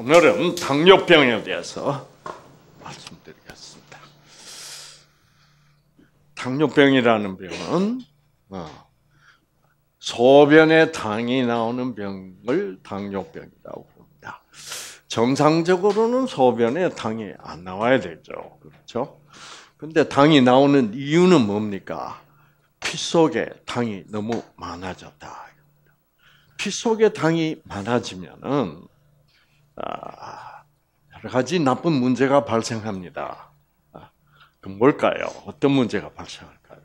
오늘은 당뇨병에 대해서 말씀드리겠습니다. 당뇨병이라는 병은 어, 소변에 당이 나오는 병을 당뇨병이라고 합니다. 정상적으로는 소변에 당이 안 나와야 되죠. 그렇죠? 근데 당이 나오는 이유는 뭡니까? 피 속에 당이 너무 많아졌다. 피 속에 당이 많아지면은 아, 여러 가지 나쁜 문제가 발생합니다. 그 뭘까요? 어떤 문제가 발생할까요?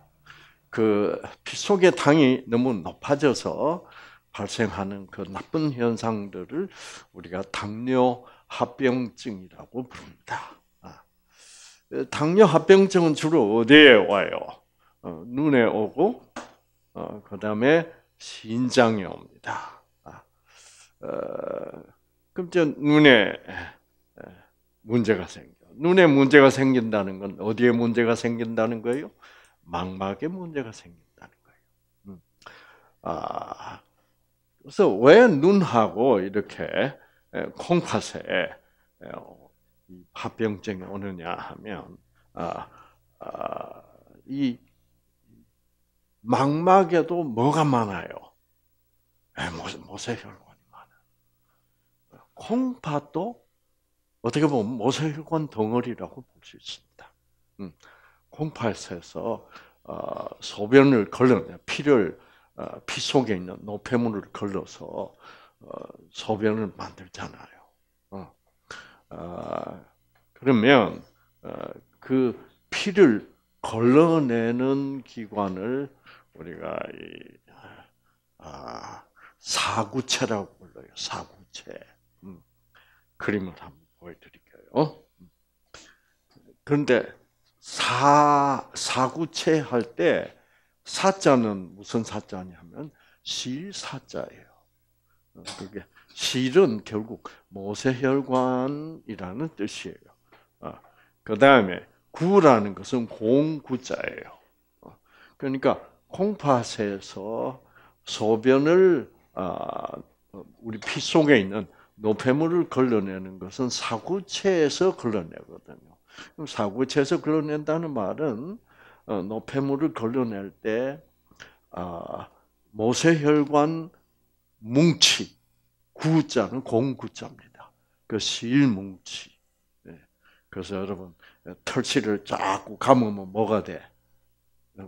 그 피 속의 당이 너무 높아져서 발생하는 그 나쁜 현상들을 우리가 당뇨 합병증이라고 부릅니다. 아, 그 당뇨 합병증은 주로 어디에 와요? 어, 눈에 오고 어, 그 다음에 신장에 옵니다. 어, 그럼 저 눈에 문제가 생겨. 눈에 문제가 생긴다는 건 어디에 문제가 생긴다는 거예요? 망막에 문제가 생긴다는 거예요. 음. 아, 그래서 왜 눈하고 이렇게 콩팥에 파병증이 오느냐 하면 아, 아, 이 망막에도 뭐가 많아요? 모세혈관. 콩팥도 어떻게 보면 모세혈관 덩어리라고 볼 수 있습니다. 음, 콩팥에서 어, 소변을 걸러 피를 어, 피 속에 있는 노폐물을 걸러서 어, 소변을 만들잖아요. 그러면 그 피를 걸러내는 기관을 우리가 아, 사구체라고 불러요. 사구체. 그림을 한번 보여드릴게요. 그런데 사, 사구체 할 때 사자는 무슨 사자냐면 실사자예요. 그게 실은 결국 모세혈관이라는 뜻이에요. 어, 그 다음에 구라는 것은 공구자예요. 어, 그러니까 콩팥에서 소변을 아, 우리 피 속에 있는 노폐물을 걸러내는 것은 사구체에서 걸러내거든요. 그럼 사구체에서 걸러낸다는 말은 어, 노폐물을 걸러낼 때 아, 모세혈관 뭉치 구자는 공구자입니다. 그 실뭉치. 예. 그래서 여러분 털실을 자꾸 감으면 뭐가 돼?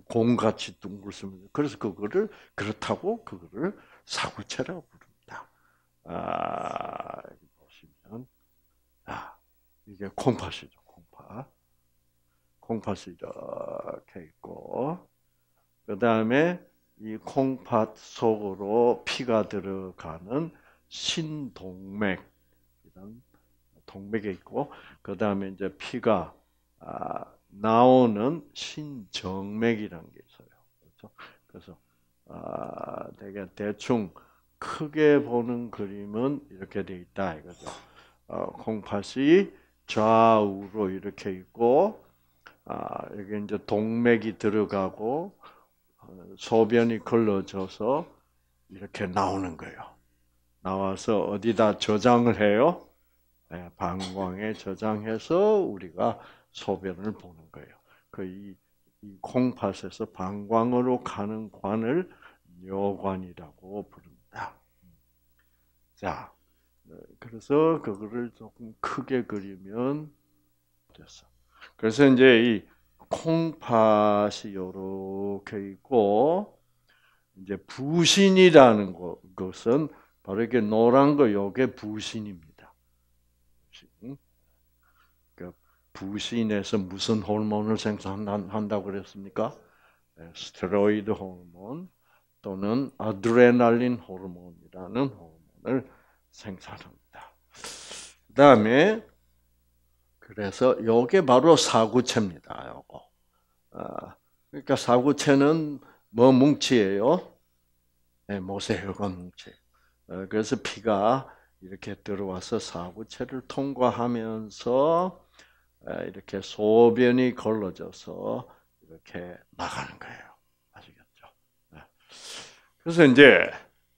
공같이 둥글습니다. 그래서 그거를 그렇다고 그거를 사구체라고 아, 보시면 아, 이게 콩팥이죠. 콩팥. 콩팥이 이렇게 있고 그 다음에 이 콩팥 속으로 피가 들어가는 신동맥 이런 동맥이 있고 그 다음에 이제 피가 아, 나오는 신정맥이라는 게 있어요. 그렇죠? 그래서 아, 되게 대충 크게 보는 그림은 이렇게 돼 있다 이거죠. 어, 콩팥이 좌우로 이렇게 있고 아, 여기 이제 동맥이 들어가고 어, 소변이 걸러져서 이렇게 나오는 거예요. 나와서 어디다 저장을 해요? 네, 방광에 저장해서 우리가 소변을 보는 거예요. 그이 콩팥에서 방광으로 가는 관을 요관이라고 부릅니다. 자, 네, 그래서 그거를 조금 크게 그리면 됐어. 그래서 이제 이 콩팥이 요렇게 있고 이제 부신이라는 것, 은 바로 이게 노란 거 요게 부신입니다. 그러니까 부신에서 무슨 호르몬을 생산한다고 그랬습니까? 네, 스테로이드 호르몬 또는 아드레날린 호르몬이라는 호르몬. 말을 생산합니다. 그 다음에 그래서 이게 바로 사구체입니다. 요거. 아, 그러니까 사구체는 뭐 뭉치예요? 네, 모세혈관 뭉치. 어, 그래서 피가 이렇게 들어와서 사구체를 통과하면서 아, 이렇게 소변이 걸러져서 이렇게 나가는 거예요. 아시겠죠? 네. 그래서 이제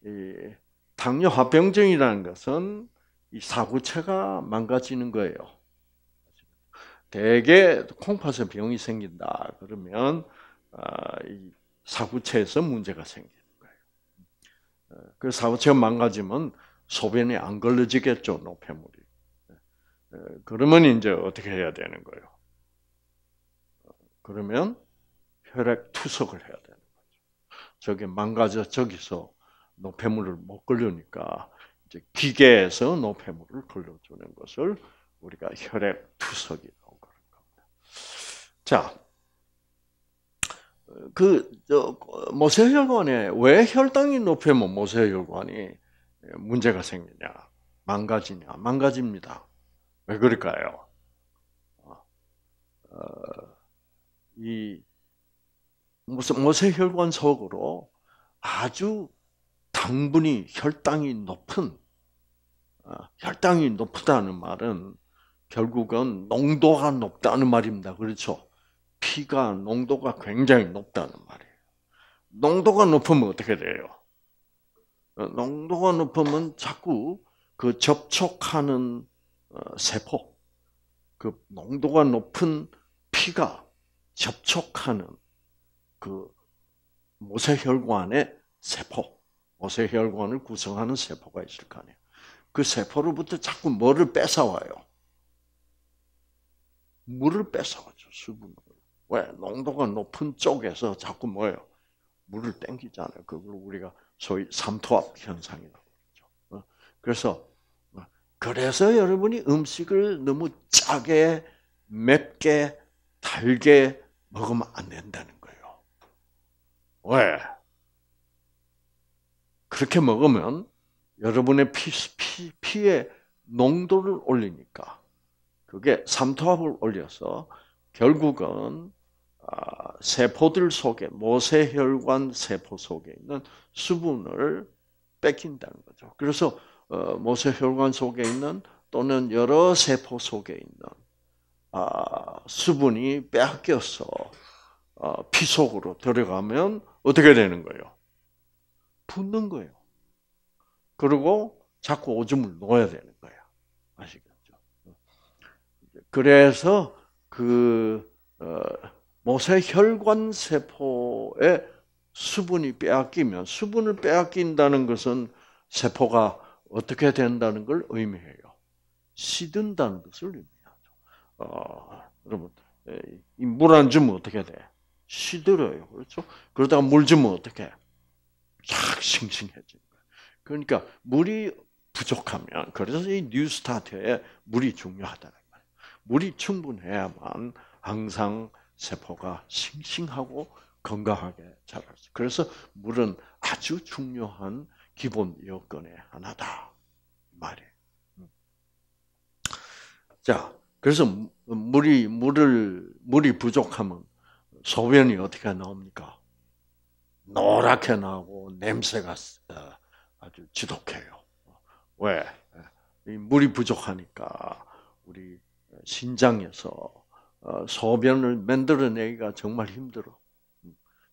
이 당뇨 화병증이라는 것은 이 사구체가 망가지는 거예요. 대개 콩팥에 병이 생긴다 그러면 아, 이 사구체에서 문제가 생기는 거예요. 그 사구체가 망가지면 소변이 안 걸러지겠죠 노폐물이. 그러면 이제 어떻게 해야 되는 거예요? 그러면 혈액 투석을 해야 되는 거죠. 저게 망가져 저기서 노폐물을 못 걸려니까 이제 기계에서 노폐물을 걸려주는 것을 우리가 혈액 투석이라고 그런 겁니다. 자, 그 모세혈관에 왜 혈당이 높으면 모세혈관이 문제가 생기냐, 망가지냐, 망가집니다. 왜 그럴까요? 어, 어, 이 모세혈관 속으로 아주 당분이 혈당이 높은 아, 혈당이 높다는 말은 결국은 농도가 높다는 말입니다. 그렇죠? 피가 농도가 굉장히 높다는 말이에요. 농도가 높으면 어떻게 돼요? 어, 농도가 높으면 자꾸 그 접촉하는 어, 세포, 그 농도가 높은 피가 접촉하는 그 모세혈관의 세포, 모세혈관을 구성하는 세포가 있을 거 아니에요. 그 세포로부터 자꾸 뭐를 뺏어와요? 물을 뺏어와죠, 수분을. 왜? 농도가 높은 쪽에서 자꾸 뭐예요? 물을 땡기잖아요. 그걸 우리가 소위 삼투압 현상이라고 그러죠. 어? 그래서, 어, 그래서 여러분이 음식을 너무 짜게, 맵게, 달게 먹으면 안 된다는 거예요. 왜? 그렇게 먹으면 여러분의 피, 피, 피의 농도를 올리니까 그게 삼투압을 올려서 결국은 아, 세포들 속에 모세혈관 세포 속에 있는 수분을 뺏긴다는 거죠. 그래서 어, 모세혈관 속에 있는 또는 여러 세포 속에 있는 아, 수분이 빼앗겨서 어, 피 속으로 들어가면 어떻게 되는 거예요? 붙는 거예요. 그리고 자꾸 오줌을 넣어야 되는 거야. 아시겠죠? 그래서 그 어, 모세 혈관 세포에 수분이 빼앗기면 수분을 빼앗긴다는 것은 세포가 어떻게 된다는 걸 의미해요. 시든다는 것을 의미하죠. 어, 여러분, 물 안 주면 어떻게 돼? 시들어요. 그렇죠? 그러다가 물 주면 어떻게? 딱 싱싱해지는 거예요. 그러니까 물이 부족하면 그래서 이 뉴스타트에 물이 중요하다는 말이 물이 충분해야만 항상 세포가 싱싱하고 건강하게 자랄 수. 그래서 물은 아주 중요한 기본 요건의 하나다 말이에요. 음. 자, 그래서 물이 물을 물이 부족하면 소변이 어떻게 나옵니까? 노랗게 나고 냄새가 어, 아주 지독해요. 왜? 물이 부족하니까 우리 신장에서 어, 소변을 만들어내기가 정말 힘들어.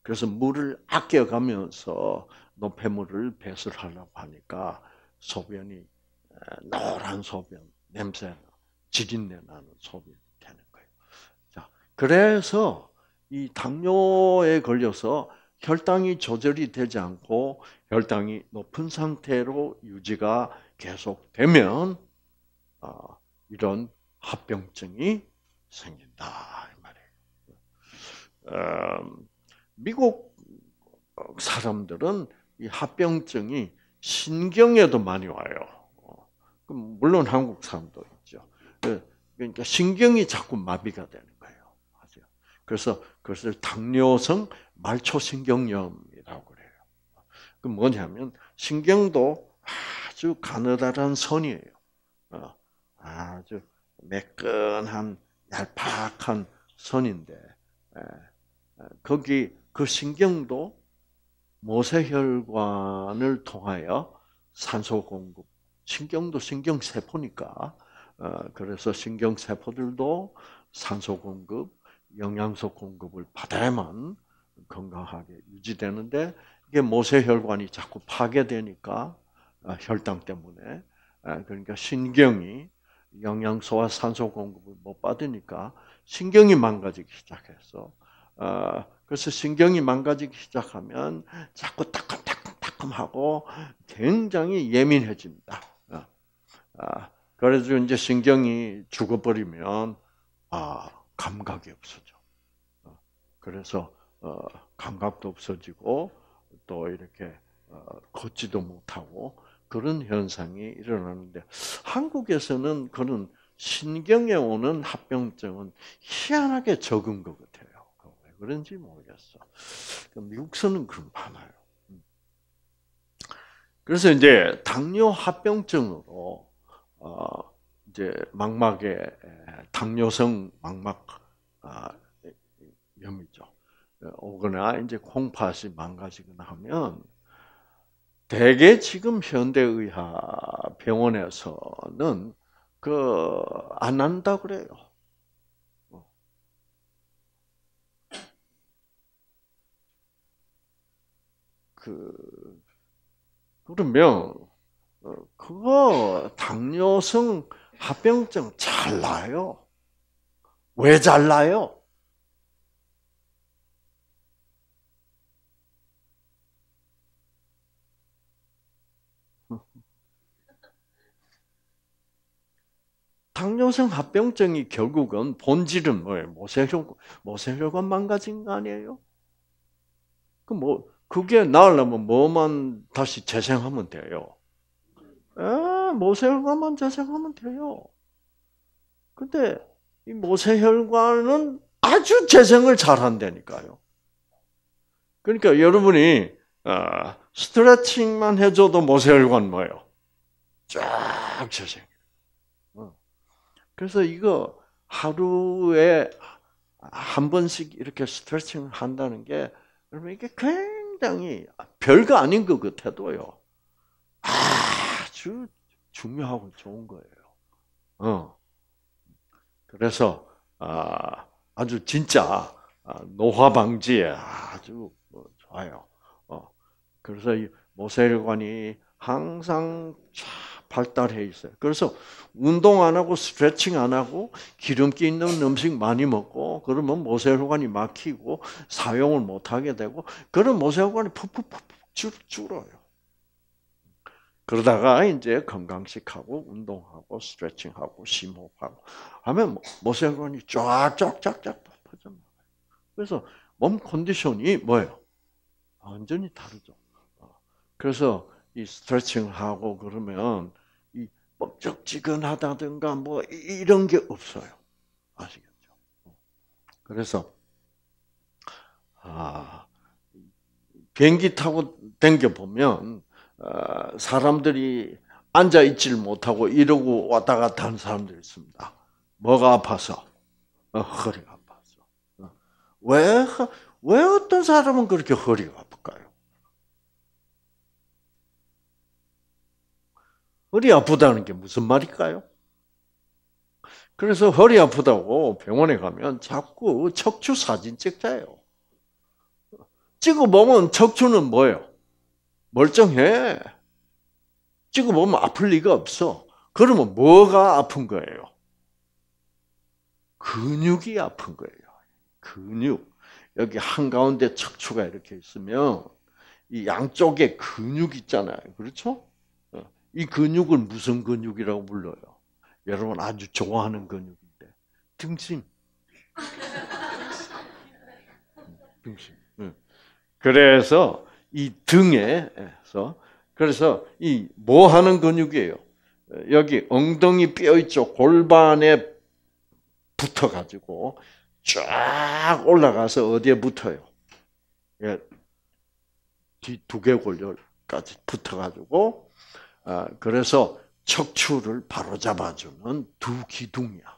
그래서 물을 아껴가면서 노폐물을 배설하려고 하니까 소변이 어, 노란 소변, 냄새, 지린내 나는 소변이 되는 거예요. 자, 그래서 이 당뇨에 걸려서 혈당이 조절이 되지 않고 혈당이 높은 상태로 유지가 계속되면 아, 이런 합병증이 생긴다 이 말이에요. 음, 미국 어, 사람들은 이 합병증이 신경에도 많이 와요. 어, 물론 한국 사람도 있죠. 그, 그러니까 신경이 자꾸 마비가 되는 거예요. 그래서 그것을 당뇨성 말초신경염이라고 그래요. 그 뭐냐면 신경도 아주 가느다란 선이에요. 어, 아주 매끈한 얄팍한 선인데 예, 예, 거기 그 신경도 모세혈관을 통하여 산소 공급 신경도 신경 세포니까 어, 그래서 신경 세포들도 산소 공급 영양소 공급을 받아야만 건강하게 유지되는데 이게 모세혈관이 자꾸 파괴되니까 아, 혈당 때문에 아, 그러니까 신경이 영양소와 산소 공급을 못 받으니까 신경이 망가지기 시작했어. 아, 그래서 신경이 망가지기 시작하면 자꾸 따끔따끔따끔하고 굉장히 예민해집니다. 그래서 이제 신경이 죽어버리면 아 감각이 없어져. 어, 그래서 어, 감각도 없어지고 또 이렇게 어, 걷지도 못하고 그런 현상이 일어나는데 한국에서는 그런 신경에 오는 합병증은 희한하게 적은 것 같아요. 왜 그런지 모르겠어. 그 미국서는 그런 많아요. 음. 그래서 이제 당뇨 합병증으로 어, 이제 망막에 당뇨성 망 막막 염이죠. 아, 오거나 어, 이제 콩팥이 망가지거나 하면 대개 지금 현대의학 병원에서는 그 안 한다 그래요. 뭐. 그 그러면 어, 그거 당뇨성 합병증 잘 나요. 왜 잘 나요? 당뇨성 합병증이 결국은 본질은 뭐예요? 모세혈관, 모세혈관 망가진 거 아니에요? 그 뭐, 그게 나으려면 뭐만 다시 재생하면 돼요? 에, 모세혈관만 재생하면 돼요. 근데 이 모세혈관은 아주 재생을 잘 한다니까요. 그러니까 여러분이 어, 스트레칭만 해줘도 모세혈관 뭐예요? 쫙 재생. 그래서 이거 하루에 한 번씩 이렇게 스트레칭을 한다는 게 여러분 이게 굉장히 별거 아닌 것 같아도요. 아주 중요하고 좋은 거예요. 어. 그래서 아, 아주 진짜 아, 노화 방지에 아주 뭐 좋아요. 어. 그래서 모세일관이 항상 발달해 있어요. 그래서 운동 안 하고 스트레칭 안 하고 기름기 있는 음식 많이 먹고 그러면 모세혈관이 막히고 사용을 못 하게 되고 그런 모세혈관이 푹푹푹 푹 줄어요. 그러다가 이제 건강식하고 운동하고 스트레칭하고 심호흡하고 하면 모세혈관이 쫙쫙쫙쫙 퍼져나가요. 그래서 몸 컨디션이 뭐예요? 완전히 다르죠. 어. 그래서 이 스트레칭을 하고 그러면 이 뻑적지근하다든가 뭐 이런 게 없어요. 아시겠죠? 그래서 아 비행기 타고 댕겨 보면 아, 사람들이 앉아 있질 못하고 이러고 왔다 갔다 하는 사람들이 있습니다. 뭐가 아파서 어, 허리가 아파서 왜왜 어. 어떤 사람은 그렇게 허리가 허리 아프다는 게 무슨 말일까요? 그래서 허리 아프다고 병원에 가면 자꾸 척추 사진 찍자요. 찍어보면 척추는 뭐예요? 멀쩡해. 찍어보면 아플 리가 없어. 그러면 뭐가 아픈 거예요? 근육이 아픈 거예요. 근육. 여기 한가운데 척추가 이렇게 있으면 이 양쪽에 근육 있잖아요. 그렇죠? 이 근육을 무슨 근육이라고 불러요? 여러분 아주 좋아하는 근육인데 등심. 음, 등심. 음. 그래서 이 등에서 그래서 이 뭐 하는 근육이에요? 여기 엉덩이 뼈 있죠. 골반에 붙어 가지고 쫙 올라가서 어디에 붙어요? 예. 뒤 두개골절까지 붙어 가지고 아, 그래서 척추를 바로잡아주는 두 기둥이야.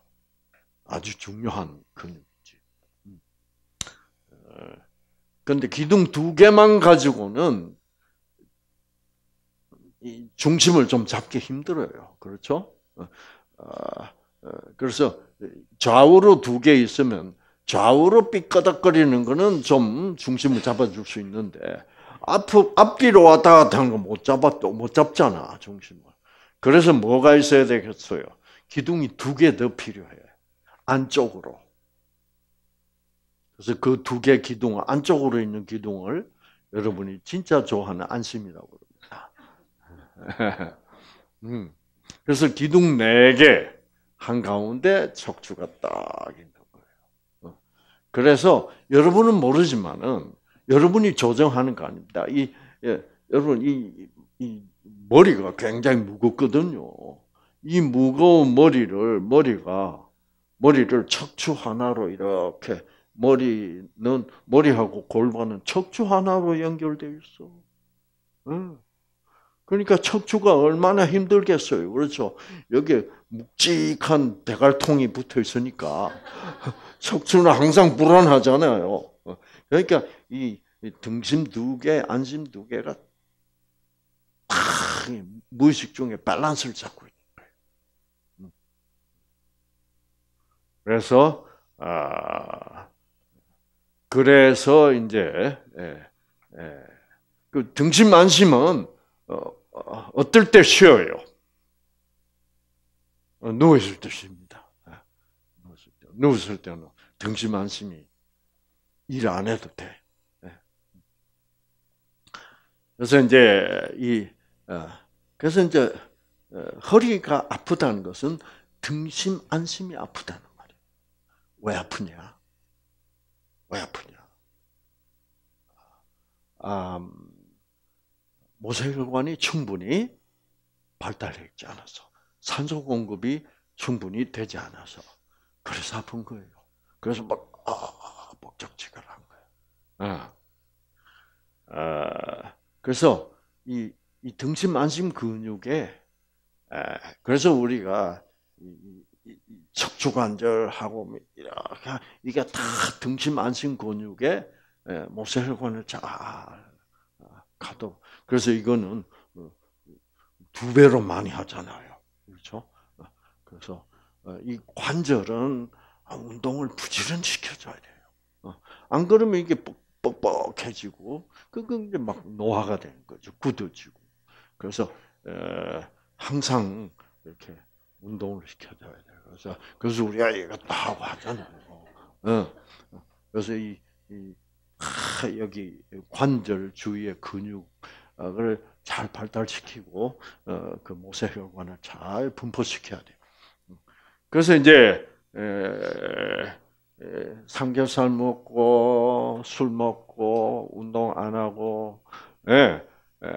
아주 중요한 근육이지. 음. 어, 근데 기둥 두 개만 가지고는 중심을 좀 잡기 힘들어요. 그렇죠? 어, 어, 그래서 좌우로 두 개 있으면 좌우로 삐까덕거리는 거는 좀 중심을 잡아줄 수 있는데 앞, 앞뒤로 왔다 갔다 하는 거못 잡아, 또못 잡잖아, 중심을. 그래서 뭐가 있어야 되겠어요? 기둥이 두 개 더 필요해. 안쪽으로. 그래서 그 두 개 기둥, 안쪽으로 있는 기둥을 여러분이 진짜 좋아하는 안심이라고 그니다 음. 그래서 기둥 네 개, 한가운데 척추가 딱 있는 거예요. 어. 그래서 여러분은 모르지만은 여러분이 조정하는 거 아닙니다. 이 예, 여러분 이, 이 머리가 굉장히 무겁거든요. 이 무거운 머리를 머리가 머리를 척추 하나로 이렇게 머리는 머리하고 골반은 척추 하나로 연결되어 있어. 예. 그러니까 척추가 얼마나 힘들겠어요. 그렇죠? 여기 묵직한 대갈통이 붙어 있으니까 척추는 항상 불안하잖아요. 그러니까 이, 등심 두 개, 안심 두 개가 팍 무의식 중에 밸런스를 잡고 있는 거예요. 음. 그래서 아 그래서 이제 예, 예. 그 등심 안심은 어, 어, 떨때 쉬어요. 어, 누워 있을 때 쉽니다. 아, 누워 을 때, 누워 을 때는 등심 안심이 일안 해도 돼. 예. 그래서 이제 이 어, 그래서 이제 어, 허리가 아프다는 것은 등심 안심이 아프다는 말이에왜 아프냐? 왜 아프냐? 아, 음, 모세혈관이 충분히 발달했지 않아서 산소 공급이 충분히 되지 않아서 그래서 아픈 거예요. 그래서 막 아, 적책을 한 거예요. 아, 아 그래서 이, 이 등심 안심 근육에 아, 그래서 우리가 이, 이, 척추 관절하고 뭐 이렇게 이게 다 등심 안심 근육에 모세 혈관을 잘 아, 가도 그래서 이거는 어, 두 배로 많이 하잖아요. 그렇죠? 어, 그래서 어, 이 관절은 운동을 부지런 시켜줘야 돼요. 안 그러면 이게 뻑뻑해지고 그건 이제 막 노화가 되는 거죠. 굳어지고. 그래서 에, 항상 이렇게 운동을 시켜줘야 돼요. 그래서 그래서 우리 아이가 나하고 하잖아요. 어. 그래서 이, 이 아, 여기 관절 주위의 근육을 잘 발달시키고 어, 그 모세혈관을 잘 분포시켜야 돼요. 그래서 이제 에, 예, 삼겹살 먹고 술 먹고 운동 안 하고 예, 예,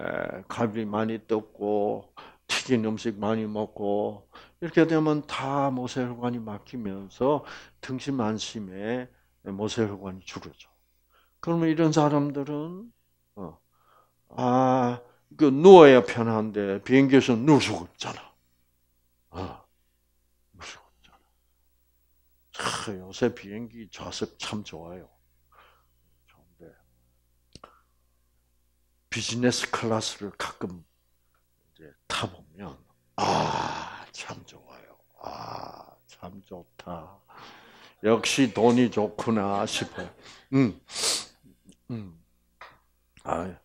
갈비 많이 뜯고 튀긴 음식 많이 먹고 이렇게 되면 다 모세혈관이 막히면서 등심안심에 모세혈관이 줄어져. 그러면 이런 사람들은 어, 아그 누워야 편한데 비행기에서 누울 수가 없잖아. 어. 크, 요새 비행기 좌석 참 좋아요. 좋은데 비즈니스 클래스를 가끔 이제 타보면 아, 참 좋아요. 아, 참 좋다. 역시 돈이 좋구나 싶어요. 음, 음. 아,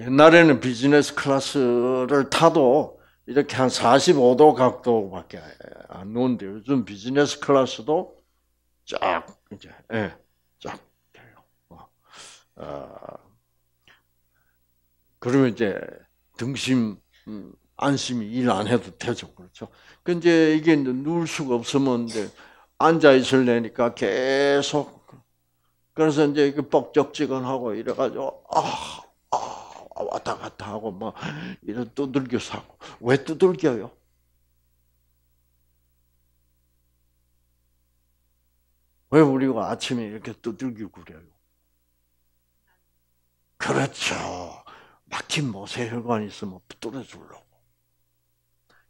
옛날에는 비즈니스 클래스를 타도 이렇게 한 45도 각도밖에 안 놓는데 요즘 비즈니스 클래스도 쫙 이제 예, 쫙 돼요. 어, 어, 그러면 이제 등심 음, 안심이 일 안 해도 되죠, 그렇죠? 근데 그 이게 이제 누울 수가 없으면 이제 앉아 있을래니까 계속 그래서 이제 그 뻑적지근하고 이래가지고 아 아, 왔다 갔다 하고 뭐 이런 두들겨 사고 왜 두들겨요? 왜 우리가 아침에 이렇게 두들기고 그래요? 그렇죠. 막힌 모세혈관 이 있으면 뚫어주려고.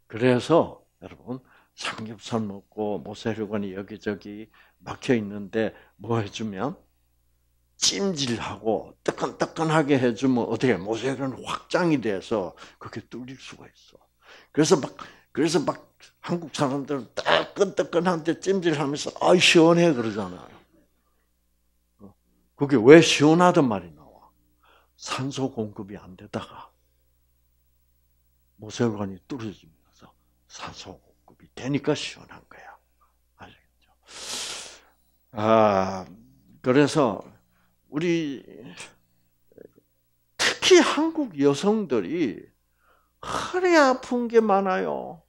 그래서 여러분 삼겹살 먹고 모세혈관이 여기저기 막혀 있는데 뭐 해주면 찜질하고 뜨끈뜨끈하게 해주면 어떻게 모세는 확장이 돼서 그렇게 뚫릴 수가 있어. 그래서 막 그래서 막 한국 사람들은 뜨끈뜨끈한데 찜질하면서 아 시원해 그러잖아요. 어. 그게 왜 시원하단 말이 나와? 산소 공급이 안 되다가 모세관이 뚫어지면서 산소 공급이 되니까 시원한 거야. 아시겠죠? 아 그래서 우리 특히 한국 여성들이 허리 아픈 게 많아요.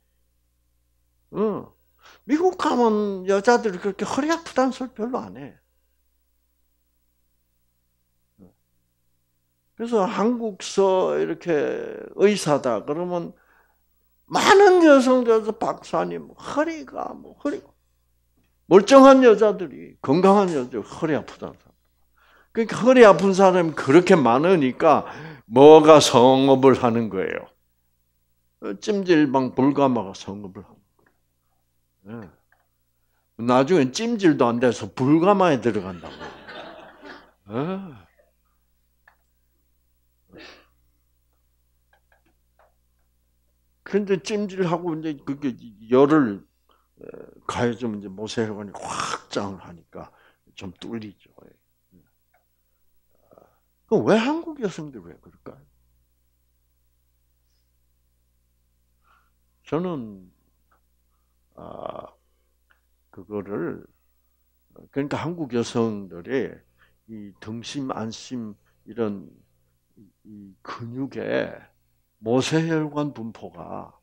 응. 미국 가면 여자들이 그렇게 허리 아프다는 소리 별로 안 해. 그래서 한국서 이렇게 의사다 그러면 많은 여성들에서 박사님 허리가 뭐 허리 멀쩡한 여자들이 건강한 여자들 허리 아프다. 그러니까 허리 아픈 사람이 그렇게 많으니까 뭐가 성업을 하는 거예요. 어, 찜질방 불가마가 성업을 하는 거예요. 예. 나중엔 찜질도 안 돼서 불가마에 들어간다고. 예. 그런데 찜질하고 이제 그게 열을 어, 가해주면 이제 모세혈관이 확 장을 하니까 좀 뚫리죠. 왜한국 여성들이 왜 그럴까요? 저는 아 그거를 그러니까 한국 여성들의 이 등심 안심 이런 이 근육의 모세혈관 분포가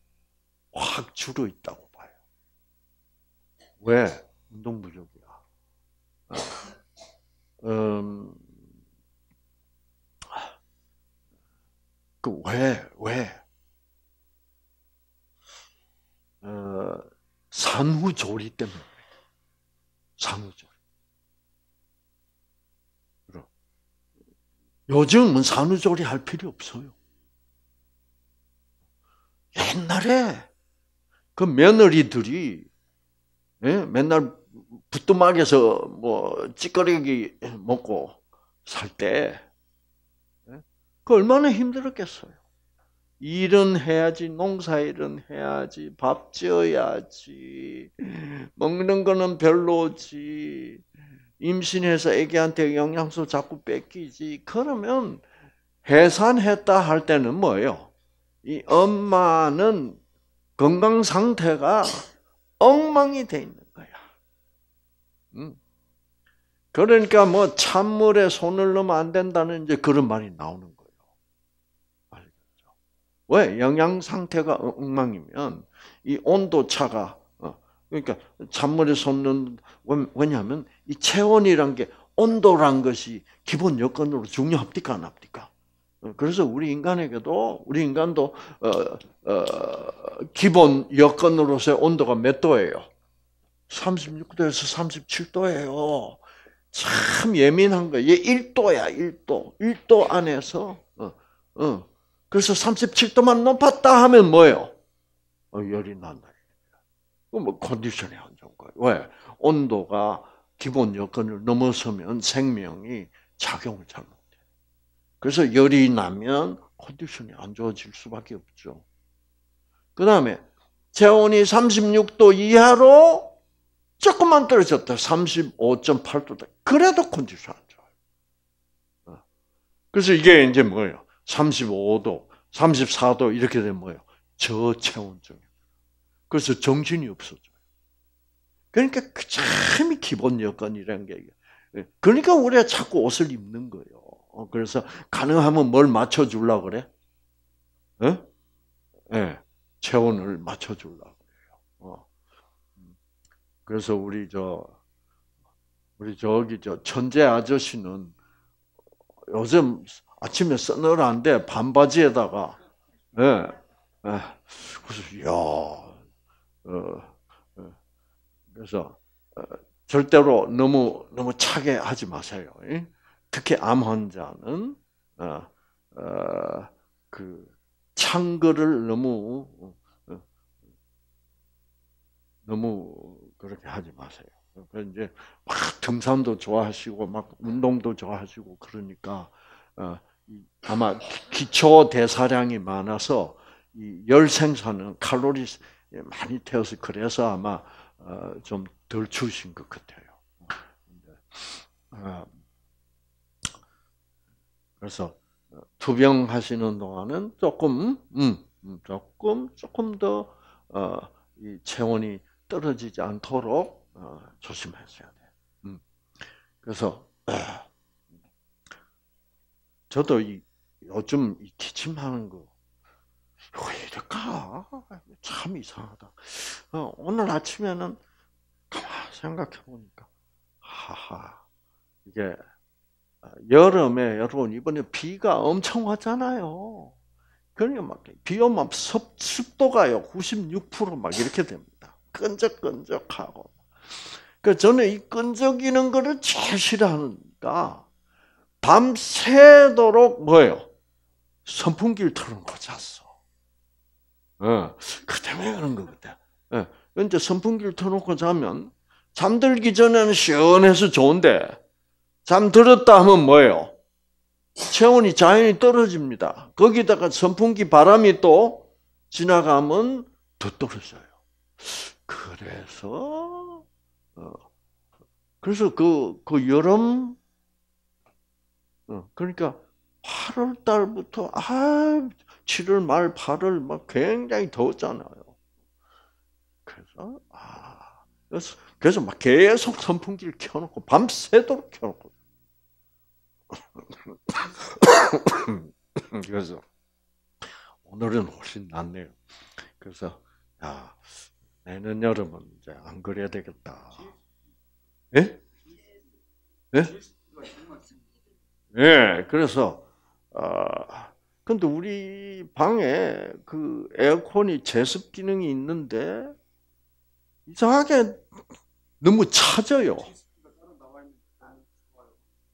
확 줄어 있다고 봐요. 왜 운동 부족이야? 어, 음, 그 왜, 왜? 어, 산후조리 때문에. 산후조리. 요즘은 산후조리 할 필요 없어요. 옛날에 그 며느리들이 예? 맨날 부뚜막에서 뭐 찌꺼리기 먹고 살때 그 얼마나 힘들었겠어요. 일은 해야지, 농사일은 해야지, 밥 지어야지, 먹는 거는 별로지, 임신해서 애기한테 영양소 자꾸 뺏기지. 그러면 해산했다 할 때는 뭐예요? 이 엄마는 건강 상태가 엉망이 돼 있는 거야. 음. 그러니까 뭐 찬물에 손을 넣으면 안 된다는 이제 그런 말이 나오는 거야. 왜? 영양 상태가 엉망이면 이 온도 차가 어, 그러니까 잔물에 솟는 왜냐하면 이 체온이란 게 온도란 것이 기본 여건으로 중요합니까 안 합니까? 어, 그래서 우리 인간에게도 우리 인간도 어, 어, 기본 여건으로서의 온도가 몇 도예요? 36도에서 37도예요. 참 예민한 거예요. 1도야, 1도. 1도 안에서 어, 어, 그래서 37도만 높았다 하면 뭐예요? 어, 열이 난다. 그 뭐 컨디션이 안 좋은 거예요. 왜? 온도가 기본 여건을 넘어서면 생명이 작용을 잘 못해. 그래서 열이 나면 컨디션이 안 좋아질 수밖에 없죠. 그 다음에 체온이 36도 이하로 조금만 떨어졌다. 3 5 8도 그래도 컨디션 안 좋아요. 어. 그래서 이게 이제 뭐예요? 35도, 34도 이렇게 되면 뭐예요? 저체온 중에. 그래서 정신이 없어져요. 그러니까 그 참이 기본 여건이라는 게 예. 그러니까 우리가 자꾸 옷을 입는 거예요. 어, 그래서 가능하면 뭘 맞춰주려고 그래? 예? 네. 체온을 맞춰주려고 그요 어. 그래서 우리 저, 우리 저기 저 천재 아저씨는 요즘 아침에 서늘한데 반바지에다가 예. 예. 그래서 야 어, 어 그래서 어, 절대로 너무 너무 차게 하지 마세요. 특히 암 환자는 어, 어, 그 창거를 너무 어, 너무 그렇게 하지 마세요. 그 이제 막 등산도 좋아하시고 막 운동도 좋아하시고 그러니까 어, 아마 기초 대사량이 많아서 열 생산은 칼로리 많이 태워서 그래서 아마 어, 좀덜 추우신 것 같아요. 어, 그래서 어, 투병하시는 동안은 조금 음, 음 조금 조금 더 체온이 떨어지지 않도록 조심하셔야 돼요. 음. 그래서 저도 이, 요즘 이 기침하는 거, 왜 이럴까? 참 이상하다. 어, 오늘 아침에는 가만 생각해 보니까, 하하, 이게 아, 여름에 여러분 이번에 비가 엄청 왔잖아요. 그러니까 막비 오면 습, 습도가요 96%막 이렇게 됩니다. 끈적끈적하고. 그 그러니까 저는 이 끈적이는 거를 제일 싫어하니까 밤새도록 뭐예요? 선풍기를 틀어놓고 잤어. 어, 예. 그 때문에 그런 거 같아. 예. 이제 선풍기를 틀어놓고 자면 잠들기 전에는 시원해서 좋은데 잠들었다 하면 뭐예요? 체온이 자연히 떨어집니다. 거기다가 선풍기 바람이 또 지나가면 더 떨어져요. 그래서 어, 그래서 그, 그 여름 어, 그러니까 8월 달부터 아 7월 말 8월 막 굉장히 더웠잖아요. 그래서 아 그래서 그래서 막 계속 선풍기를 켜놓고 밤새도록 켜놓고 그래서 오늘은 훨씬 낫네요. 그래서 야 내년 여름은 이제 안 그래야 되겠다. 예? 예? 예, 그래서 아 근데 우리 방에 그 에어컨이 제습 기능이 있는데 이상하게 너무 차져요.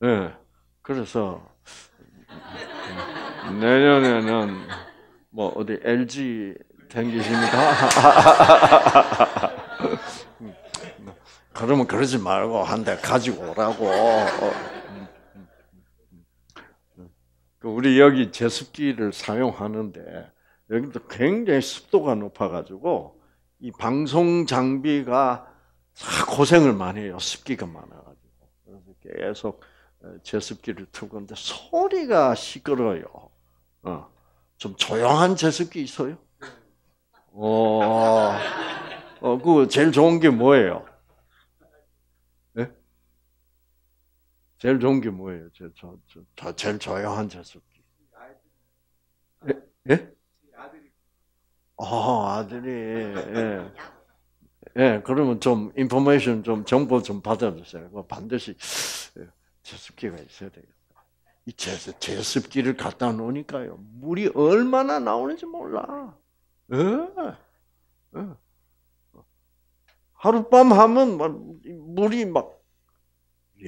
예, 네, 그래서 내년에는 뭐 어디 LG 댕기십니까? 그러면 그러지 말고 한 대 가지고 오라고. 그 우리 여기 제습기를 사용하는데 여기도 굉장히 습도가 높아가지고 이 방송 장비가 고생을 많이 해요. 습기가 많아가지고 그래서 계속 어, 제습기를 틀고 있는데 소리가 시끄러요. 어. 좀 조용한 제습기 있어요? 어, 어, 그 제일 좋은 게 뭐예요? 제일 좋은 게 뭐예요? 저, 저, 저, 저 제일 조용한 제습기. 예? 예? 아, 아들이, 예. 예, 그러면 좀, 인포메이션 좀, 정보 좀 받아주세요. 뭐 반드시 예, 제습기가 있어야 돼요. 이 제습, 제습기를 갖다 놓으니까요. 물이 얼마나 나오는지 몰라. 예. 예. 하룻밤 하면, 물이 막,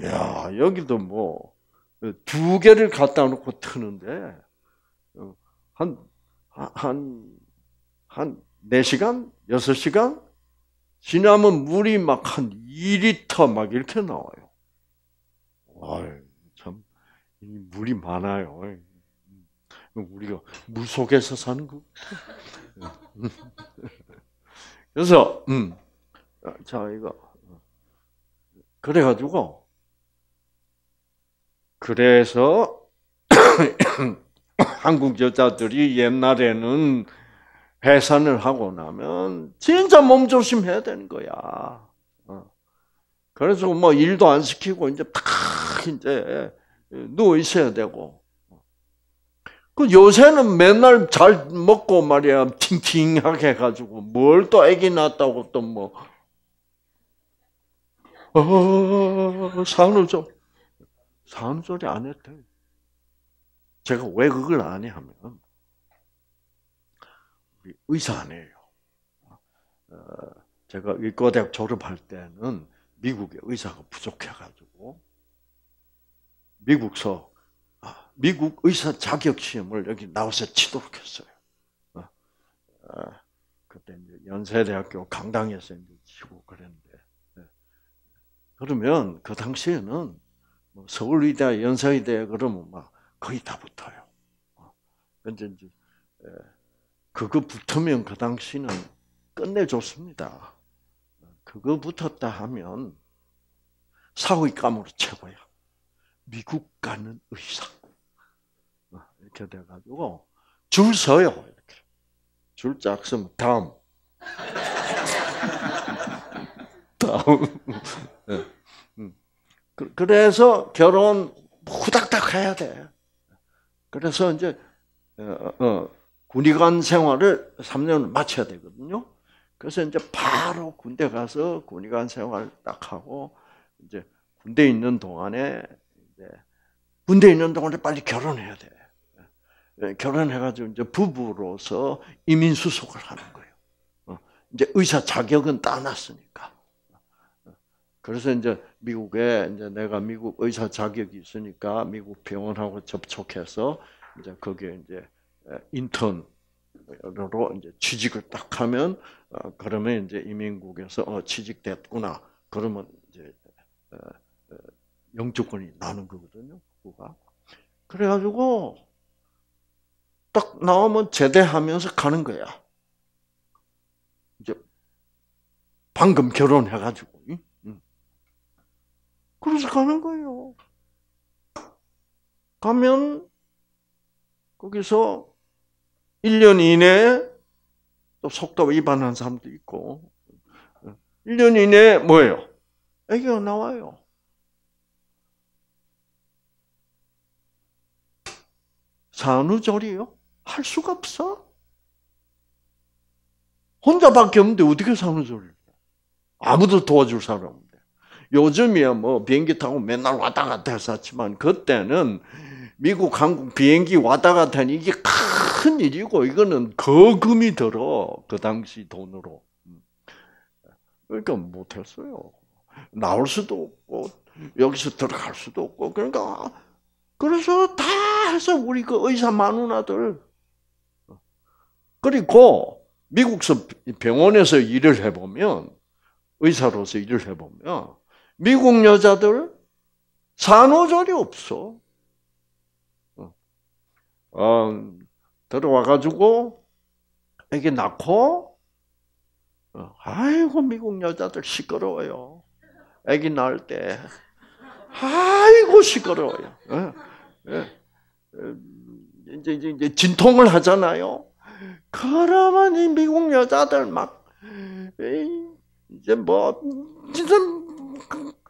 야 여기도 뭐 두 개를 갖다 놓고 트는데 한 한한 어, 4시간, 6시간 지나면 물이 막 한 2리터 막 이렇게 나와요. 와, 참 물이 많아요. 우리가 물 속에서 사는 거. 그래서 음. 자, 이거 그래 가지고 그래서 한국 여자들이 옛날에는 해산을 하고 나면 진짜 몸조심해야 되는 거야. 어. 그래서 뭐 일도 안 시키고 이제 탁 이제 누워 있어야 되고. 그 요새는 맨날 잘 먹고 말이야 팅팅하게 해가지고 뭘 또 애기 낳았다고 또 뭐. 어, 산후조. 사는 소리 안 해도 돼요. 제가 왜 그걸 아냐 하면 의사 아니에요. 어, 제가 의과대학 졸업할 때는 미국의 의사가 부족해가지고 미국서 아, 미국 의사 자격 시험을 여기 나와서 치도록 했어요. 어, 어, 그때 이제 연세대학교 강당에서 이제 치고 그랬는데 예. 그러면 그 당시에는 뭐 서울의대, 연세의대 그러면 막 거의 다 붙어요. 어. 근데 이제 예, 그거 붙으면 그 당시는 끝내줬습니다. 그거 붙었다 하면 사후감으로 최고야. 미국 가는 의사. 어, 이렇게 돼가지고 줄 서요. 이렇게. 줄쫙 서면 다음. 다음. 예. 그, 그래서 결혼 후닥닥 해야 돼. 그래서 이제 어, 어, 군의관 생활을 3년을 마쳐야 되거든요. 그래서 이제 바로 군대 가서 군의관 생활 딱 하고 이제 군대 있는 동안에 이제 군대 있는 동안에 빨리 결혼해야 돼. 예, 결혼해가지고 이제 부부로서 이민 수속을 하는 거예요. 어, 이제 의사 자격은 따놨으니까. 어, 그래서 이제 미국에 이제 내가 미국 의사 자격이 있으니까 미국 병원하고 접촉해서 이제 거기에 이제 인턴으로 이제 취직을 딱 하면 어, 그러면 이제 이민국에서 어, 취직됐구나 그러면 이제 영주권이 나는 거거든요 국가 그래가지고 딱 나오면 제대하면서 가는 거야 이제 방금 결혼해가지고 그래서 가는 거예요. 가면 거기서 1년 이내에 또 속도 위반한 사람도 있고 1년 이내에 뭐예요? 애기가 나와요. 산후조리요? 할 수가 없어. 혼자밖에 없는데 어떻게 산후조리를 해? 아무도 도와줄 사람 요즘이야 뭐 비행기 타고 맨날 왔다 갔다 했었지만 그때는 미국 한국 비행기 왔다 갔다 하니 이게 큰 일이고 이거는 거금이 들어 그 당시 돈으로 음. 그러니까 못했어요 나올 수도 없고 여기서 들어갈 수도 없고 그러니까 그래서 다 해서 우리 그 의사 마누나들 그리고 미국서 병원에서 일을 해보면 의사로서 일을 해보면 미국 여자들 산후조리 없어. 어, 어 들어와가지고 애기 낳고 어, 아이고 미국 여자들 시끄러워요. 애기 낳을 때 아이고 시끄러워요. 어, 어. 이 이제, 이제 진통을 하잖아요. 그러면 이 미국 여자들 막 이제 뭐 진짜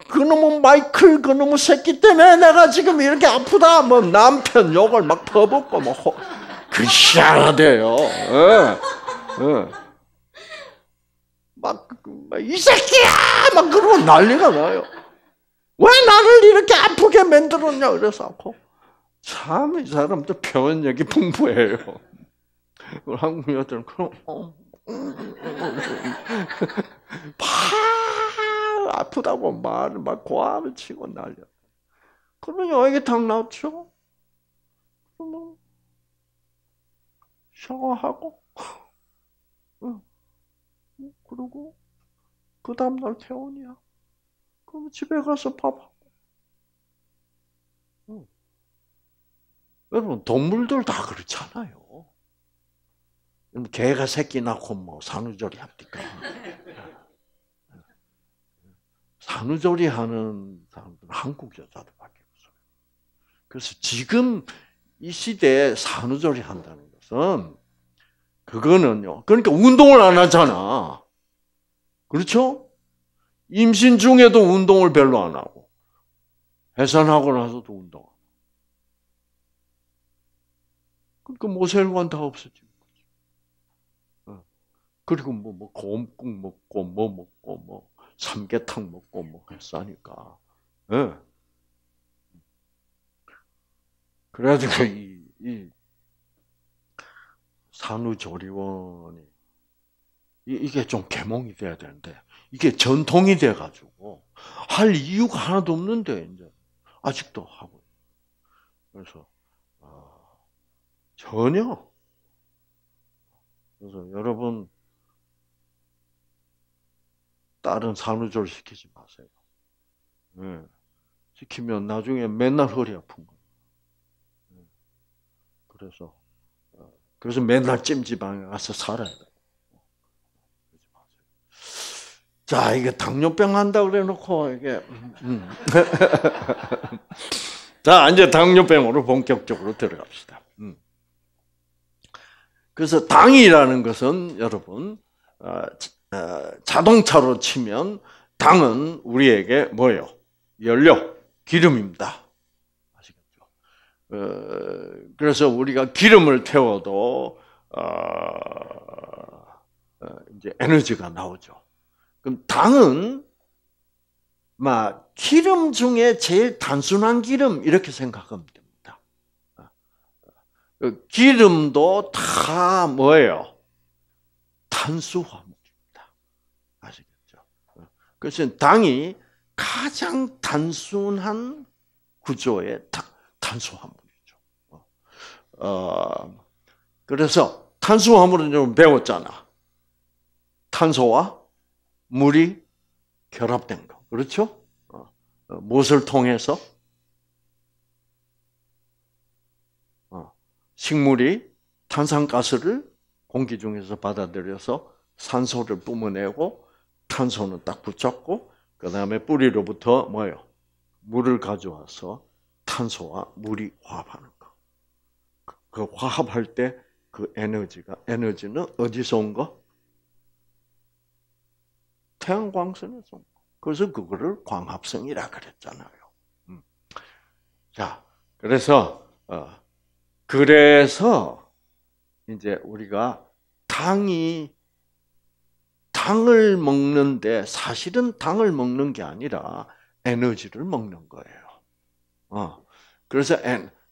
그놈은 마이클 그놈은 새끼 때문에 내가 지금 이렇게 아프다. 뭐 남편 욕을 막 퍼붓고 뭐 그시하대요 예, 예. 막, 이 새끼야! 막 그러고 난리가 나요. 왜 나를 이렇게 아프게 만들었냐? 그래서 아고 참, 이 사람도 표현력이 풍부해요. 우리 한국 여자들은 그럼, 팍 어, 어, 어, 아프다고 말을 막 고함을 치고 난리. 그러면 여기 탁 나왔죠? 그러면 샤워하고 응. 그러고 그 다음날 퇴원이야. 그럼 집에 가서 밥하고. 응. 여러분 동물들 다 그렇잖아요. 뭐 개가 새끼 낳고 뭐 산후조리 합니까? 산후조리 하는 사람들은 한국 여자들밖에 없어요. 그래서 지금 이 시대에 산후조리 한다는 것은 그거는요. 그러니까 운동을 안 하잖아. 그렇죠? 임신 중에도 운동을 별로 안 하고 해산하고 나서도 운동하고. 그러니까 모세혈관 뭐 다 없어지는 어. 그리고 뭐, 뭐, 곰국 먹고, 뭐 먹고, 뭐, 삼계탕 먹고 뭐 했으니까. 예. 그래가지고 이, 이 산후조리원이 이게 좀 개몽이 돼야 되는데 이게 전통이 돼가지고 할 이유가 하나도 없는데 이제 아직도 하고 그래서 아, 전혀 그래서 여러분 다른 산후조리 시키지 마세요. 네. 시키면 나중에 맨날 허리 아픈 거예요. 예. 그래서 어, 그래서 맨날 찜질방에 가서 살아야 돼요. 자, 이게 당뇨병 한다 그래 놓고, 이게. 음. 자, 이제 당뇨병으로 본격적으로 들어갑시다. 음. 그래서 당이라는 것은 여러분, 어, 어, 자동차로 치면 당은 우리에게 뭐예요? 연료, 기름입니다. 아시겠죠? 어, 그래서 우리가 기름을 태워도 어, 이제 에너지가 나오죠. 그럼 당은 막 기름 중에 제일 단순한 기름 이렇게 생각하면 됩니다. 그 기름도 다 뭐예요? 탄수화. 그것은 당이 가장 단순한 구조의 탄수화물. 이 어, 그래서 탄수화물은 좀 배웠잖아. 탄소와 물이 결합된 거. 그렇죠? 어, 어, 무엇을 통해서? 어, 식물이 탄산가스를 공기 중에서 받아들여서 산소를 뿜어내고 탄소는 딱 붙잡고 그 다음에 뿌리로부터 뭐요 물을 가져와서 탄소와 물이 화합하는 거. 그, 그 화합할 때 그 에너지가 에너지는 어디서 온 거? 태양 광선에서 온 거. 그래서 그거를 광합성이라 그랬잖아요. 음. 자, 그래서 어, 그래서 이제 우리가 당이 당을 먹는데 사실은 당을 먹는 게 아니라 에너지를 먹는 거예요. 어. 그래서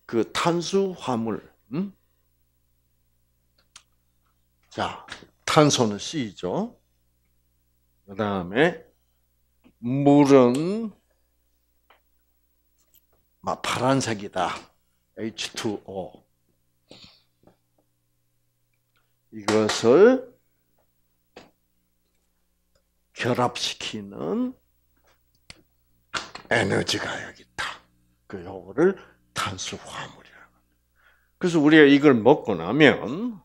그 탄수화물, 음? 자, 탄소는 C죠. 그 다음에 물은 막 파란색이다. H2O. 이것을 결합시키는 에너지가 여기 있다. 그 요거를 탄수화물이라고. 그래서 우리가 이걸 먹고 나면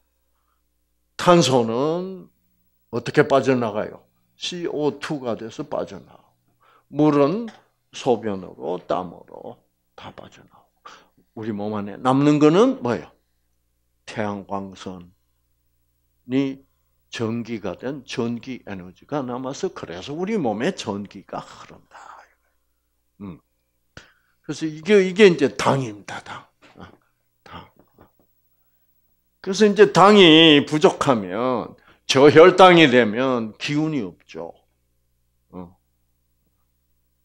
탄소는 어떻게 빠져나가요? CO2가 돼서 빠져나가고 물은 소변으로 땀으로 다빠져나가고 우리 몸 안에 남는 거는 뭐예요? 태양광선이 전기가 된 전기 에너지가 남아서 그래서 우리 몸에 전기가 흐른다. 음. 그래서 이게 이게 이제 당입니다. 당. 어, 그래서 이제 당이 부족하면 저혈당이 되면 기운이 없죠. 어.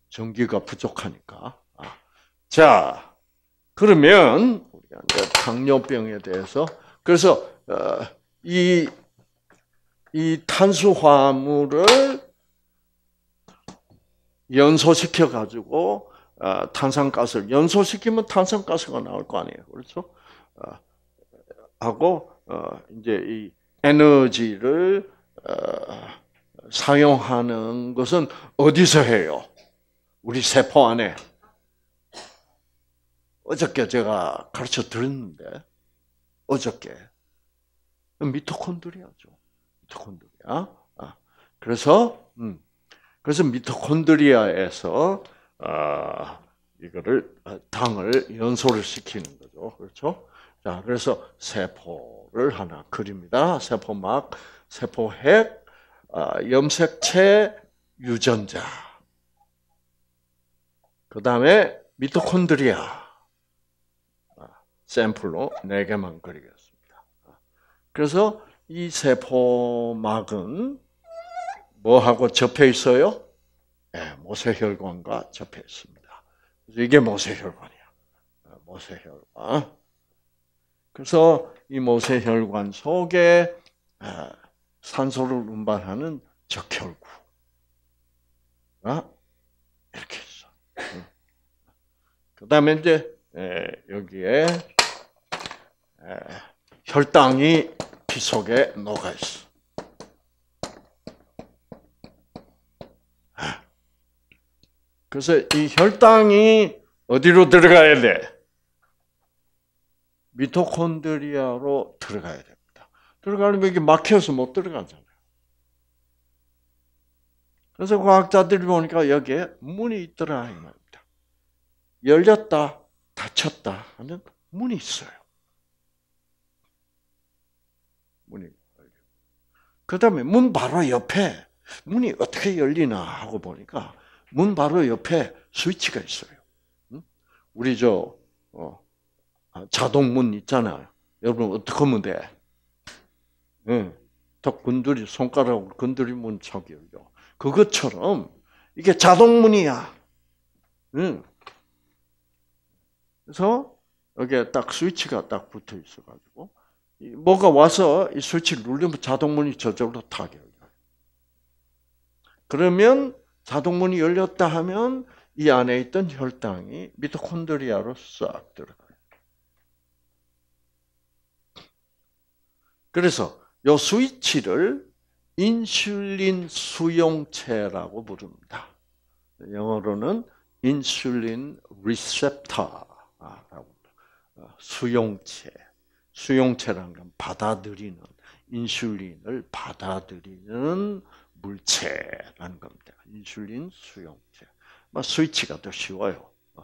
전기가 부족하니까. 아. 자, 그러면 우리가 이제 당뇨병에 대해서 그래서 어, 이이 탄수화물을 연소시켜 가지고 아, 탄산가스를 연소시키면 탄산가스가 나올 거 아니에요, 그렇죠? 아, 하고 어, 이제 이 에너지를 어, 사용하는 것은 어디서 해요? 우리 세포 안에. 어저께 제가 가르쳐 드렸는데, 어저께. 미토콘드리아죠. 미토콘드리아. 아, 그래서 음, 그래서 미토콘드리아에서 아, 이거를 아, 당을 연소를 시키는 거죠. 그렇죠? 자, 그래서 세포를 하나 그립니다. 세포막, 세포핵, 아, 염색체, 유전자. 그 다음에 미토콘드리아. 아, 샘플로 4개만 그리겠습니다. 그래서 이 세포막은 뭐하고 접해 있어요? 네, 모세혈관과 접해 있습니다. 이게 모세혈관이야. 어, 모세혈관. 그래서 이 모세혈관 속에 어, 산소를 운반하는 적혈구 어? 이렇게 있어. 그 다음에 이제 예, 여기에 예, 혈당이 피 속에 녹아 있어. 아. 그래서 이 혈당이 어디로 들어가야 돼? 미토콘드리아로 들어가야 됩니다. 들어가려면 이게 막혀서 못 들어가잖아요. 그래서 과학자들이 보니까 여기에 문이 있더라 이 말입니다. 열렸다, 닫혔다 하면 문이 있어요. 문이 열리그 다음에 문 바로 옆에, 문이 어떻게 열리나 하고 보니까, 문 바로 옆에 스위치가 있어요. 우리 저, 어, 아, 자동문 있잖아요. 여러분, 어떻게 하면 돼? 응. 예. 딱 건드리, 손가락으로 건드리면 척기 열려. 그것처럼, 이게 자동문이야. 응. 그래서, 여기에 딱 스위치가 딱 붙어 있어가지고, 뭐가 와서 이 스위치를 누르면 자동문이 저절로 타게. 그러면 자동문이 열렸다 하면 이 안에 있던 혈당이 미토콘드리아로 싹 들어가요. 그래서 요 스위치를 인슐린 수용체라고 부릅니다. 영어로는 인슐린 리셉터라고 어, 수용체. 수용체라는 건 받아들이는 인슐린을 받아들이는 물체라는 겁니다. 인슐린 수용체. 뭐 스위치가 더 쉬워요. 어.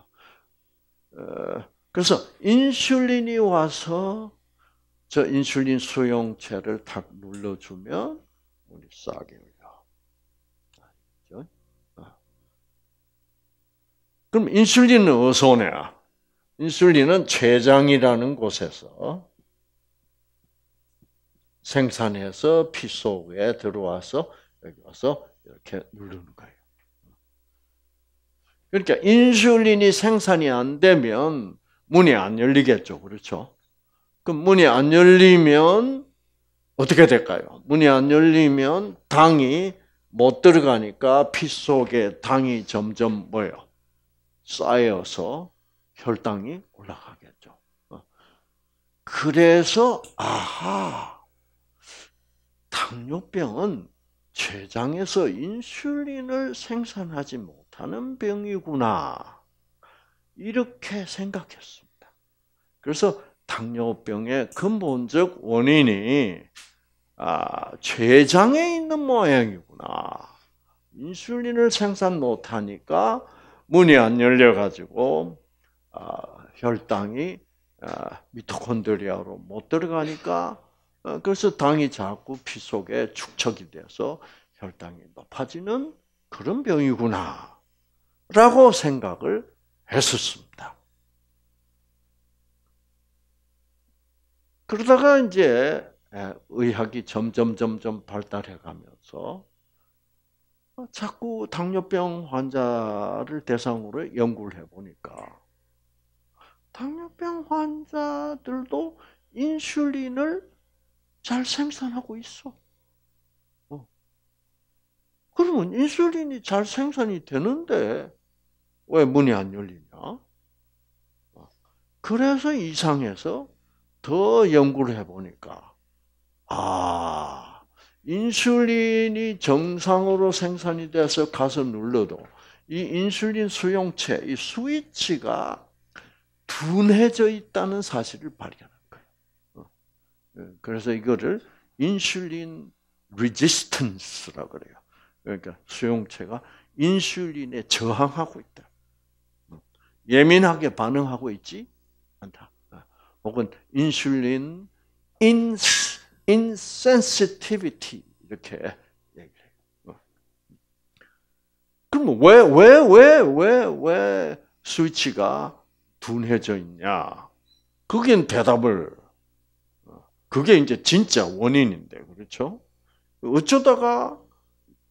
어, 그래서 인슐린이 와서 저 인슐린 수용체를 탁 눌러주면 우리 싹이 올려. 그럼 인슐린은 어디서 오냐? 인슐린은 췌장이라는 곳에서 생산해서 피 속에 들어와서 여기 와서 이렇게 누르는 거예요. 그러니까 인슐린이 생산이 안 되면 문이 안 열리겠죠. 그렇죠? 그럼 문이 안 열리면 어떻게 될까요? 문이 안 열리면 당이 못 들어가니까 피 속에 당이 점점 뭐요? 쌓여서 혈당이 올라가겠죠. 어. 그래서 아하 당뇨병은 췌장에서 인슐린을 생산하지 못하는 병이구나. 이렇게 생각했습니다. 그래서 당뇨병의 근본적 원인이 아, 췌장에 있는 모양이구나. 인슐린을 생산 못하니까 문이 안 열려가지고 아, 혈당이 아, 미토콘드리아로 못 들어가니까 어, 그래서 당이 자꾸 피 속에 축척이 돼서 혈당이 높아지는 그런 병이구나. 라고 생각을 했었습니다. 그러다가 이제 의학이 점점 점점 발달해 가면서 자꾸 당뇨병 환자를 대상으로 연구를 해 보니까 당뇨병 환자들도 인슐린을 잘 생산하고 있어. 어. 그러면 인슐린이 잘 생산이 되는데 왜 문이 안 열리냐? 어. 그래서 이상해서 더 연구를 해보니까 아 인슐린이 정상으로 생산이 돼서 가서 눌러도 이 인슐린 수용체 이 스위치가 둔해져 있다는 사실을 발견. 예, 그래서 이거를 인슐린 리지스턴스라 그래요. 그러니까 수용체가 인슐린에 저항하고 있다. 예민하게 반응하고 있지 않다. 예, 혹은 인슐린 인센시티비티 이렇게 얘기해요. 어. 그럼 왜 왜 왜 왜 왜 스위치가 둔해져 있냐? 거긴 대답을 그게 이제 진짜 원인인데 그렇죠? 어쩌다가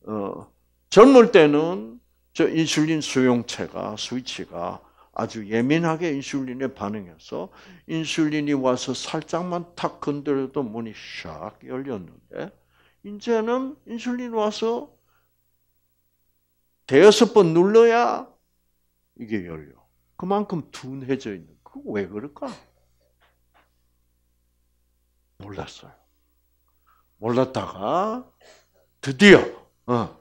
어, 젊을 때는 저 인슐린 수용체가 스위치가 아주 예민하게 인슐린에 반응해서 인슐린이 와서 살짝만 탁 건드려도 문이 샥 열렸는데 이제는 인슐린 와서 대여섯 번 눌러야 이게 열려. 그만큼 둔해져 있는. 그왜 그럴까? 몰랐어요. 몰랐다가 드디어 어,